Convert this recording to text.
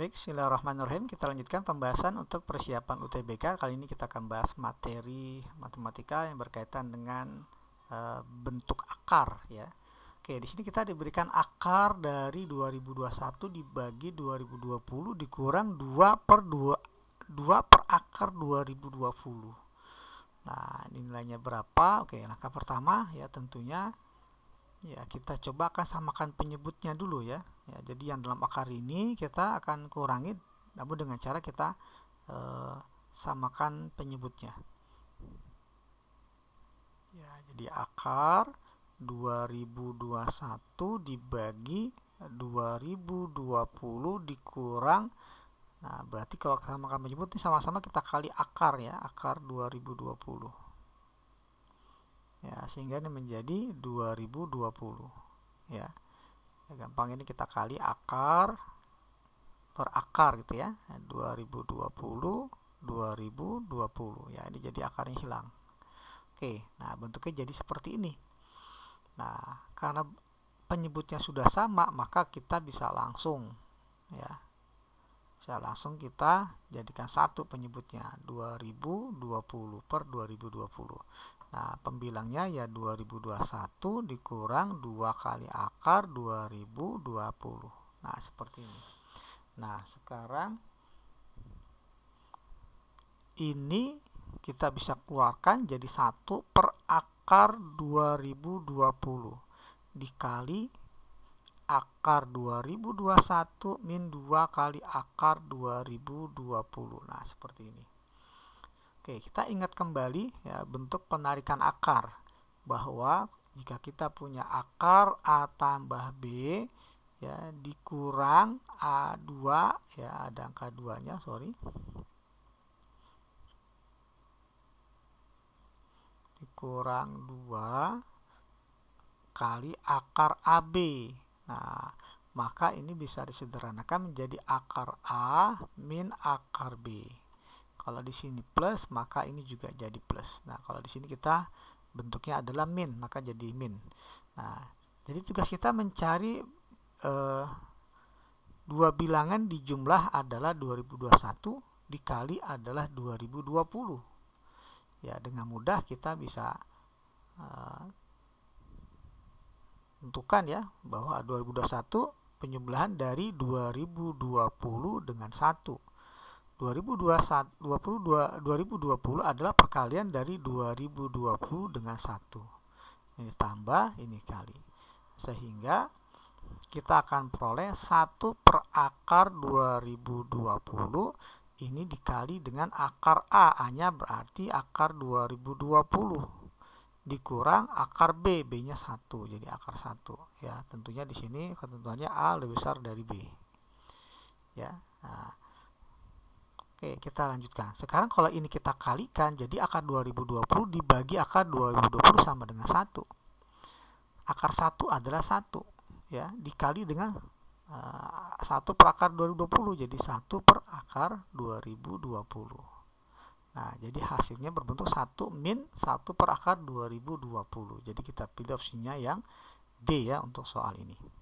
Baik, Bismillahirrahmanirrahim. Kita lanjutkan pembahasan untuk persiapan UTBK. Kali ini kita akan bahas materi matematika yang berkaitan dengan e, bentuk akar, ya. Oke, di sini kita diberikan akar dari 2021 dibagi 2020 dikurang 2 per 2, 2 per akar 2020. Nah, ini nilainya berapa? Oke, langkah pertama ya tentunya Ya, kita coba akan samakan penyebutnya dulu ya. ya. Jadi yang dalam akar ini kita akan kurangi namun dengan cara kita e, samakan penyebutnya. Ya, jadi akar 2021 dibagi 2020 dikurang Nah, berarti kalau kita samakan penyebut ini sama-sama kita kali akar ya, akar 2020 ya sehingga ini menjadi 2020 ya gampang ini kita kali akar per akar gitu ya 2020 2020 ya ini jadi akarnya hilang oke nah bentuknya jadi seperti ini nah karena penyebutnya sudah sama maka kita bisa langsung ya bisa langsung kita jadikan satu penyebutnya 2020 per 2020 Nah, pembilangnya ya 2021 dikurang 2 kali akar 2020. Nah, seperti ini. Nah, sekarang ini kita bisa keluarkan jadi 1 per akar 2020 dikali akar 2021 min 2 kali akar 2020. Nah, seperti ini. Oke, kita ingat kembali ya bentuk penarikan akar bahwa jika kita punya akar A tambah B ya dikurang A2 ya ada angka duanya sorry. Dikurang dua kali akar AB. Nah, maka ini bisa disederhanakan menjadi akar A min akar B. Kalau di sini plus, maka ini juga jadi plus. Nah, kalau di sini kita bentuknya adalah min, maka jadi min. Nah, jadi tugas kita mencari eh, dua bilangan di jumlah adalah 2021 dikali adalah 2020. Ya, dengan mudah kita bisa eh, tentukan ya bahwa 2021 penjumlahan dari 2020 dengan 1. 2021 2020 2020 adalah perkalian dari 2020 dengan 1. Ini tambah, ini kali. Sehingga kita akan peroleh 1 per akar 2020 ini dikali dengan akar A, A-nya berarti akar 2020 dikurang akar B, B-nya 1, jadi akar 1. Ya, tentunya di sini ketentuannya A lebih besar dari B. Ya. Nah, Oke, kita lanjutkan. Sekarang kalau ini kita kalikan, jadi akar 2020 dibagi akar 2020 sama dengan 1. Akar 1 adalah 1, ya, dikali dengan uh, eh, 1 per akar 2020, jadi 1 per akar 2020. Nah, jadi hasilnya berbentuk 1 min 1 per akar 2020. Jadi kita pilih opsinya yang D ya untuk soal ini.